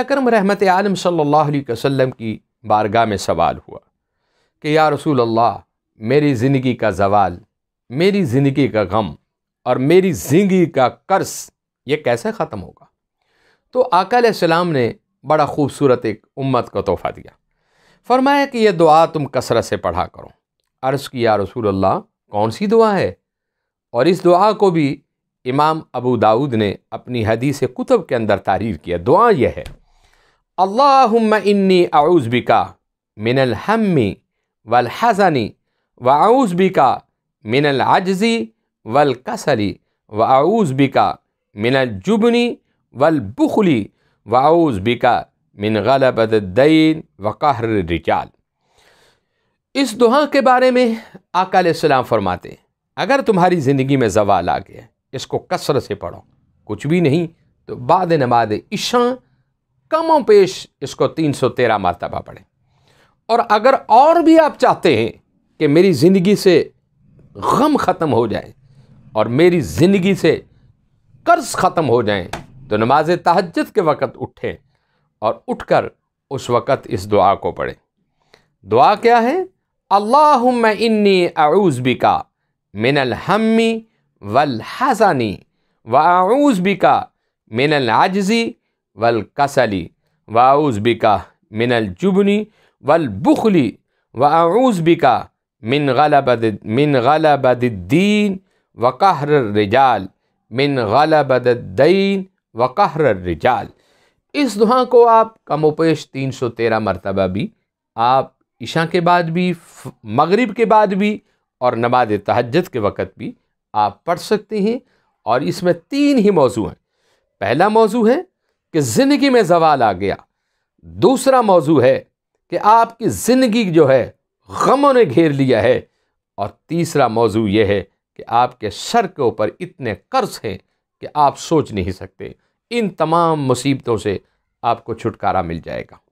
اکرم رحمت عالم صلی اللہ علیہ وسلم کی بارگاہ میں سوال ہوا کہ یا رسول اللہ میری زندگی کا زوال میری زندگی کا غم اور میری زندگی کا قرض یہ کیسے ختم ہوگا تو آقا علیہ السلام نے بڑا خوبصورت ایک امت کا تحفہ دیا فرمایا کہ یہ دعا تم کثرت سے پڑھا کرو عرض کی یا رسول اللہ کون سی دعا ہے اور اس دعا کو بھی امام ابو داود نے اپنی حدیث کتب کے اندر تعریف کیا دعا یہ ہے اللہم انی اعوذ بکا من الحم والحزن وعوذ بکا من العجز والکسل وعوذ بکا من الجبن والبخل وعوذ بکا من الدین وقہر الرجال اس دعا کے بارے میں آقا علیہ السلام فرماتے ہیں اگر تمہاری زندگی میں زوال آ گیا اس کو کثرت سے پڑھو کچھ بھی نہیں تو بعد نماز عشاں کم و پیش اس کو تین سو تیرہ مرتبہ پڑھیں اور اگر اور بھی آپ چاہتے ہیں کہ میری زندگی سے غم ختم ہو جائے اور میری زندگی سے قرض ختم ہو جائیں تو نماز تہجد کے وقت اٹھیں اور اٹھ کر اس وقت اس دعا کو پڑھیں دعا کیا ہے اللہم انی اعوذ بکا من الحمی والحزانی واعوذ و من العجزی والکسلی واوز بکا من الجبنی والبخلی واعظ بکا من غالب من غالاب الدین وقہر الرجال من غالب الدین وقہر الرجال اس دعا کو آپ کم و پیش تین سو تیرہ مرتبہ بھی آپ عشاء کے بعد بھی مغرب کے بعد بھی اور نماز تہجد کے وقت بھی آپ پڑھ سکتے ہیں اور اس میں تین ہی موضوع ہیں پہلا موضوع ہے کہ زندگی میں زوال آ گیا دوسرا موضوع ہے کہ آپ کی زندگی جو ہے غموں نے گھیر لیا ہے اور تیسرا موضوع یہ ہے کہ آپ کے سر کے اوپر اتنے قرض ہیں کہ آپ سوچ نہیں سکتے ان تمام مصیبتوں سے آپ کو چھٹکارا مل جائے گا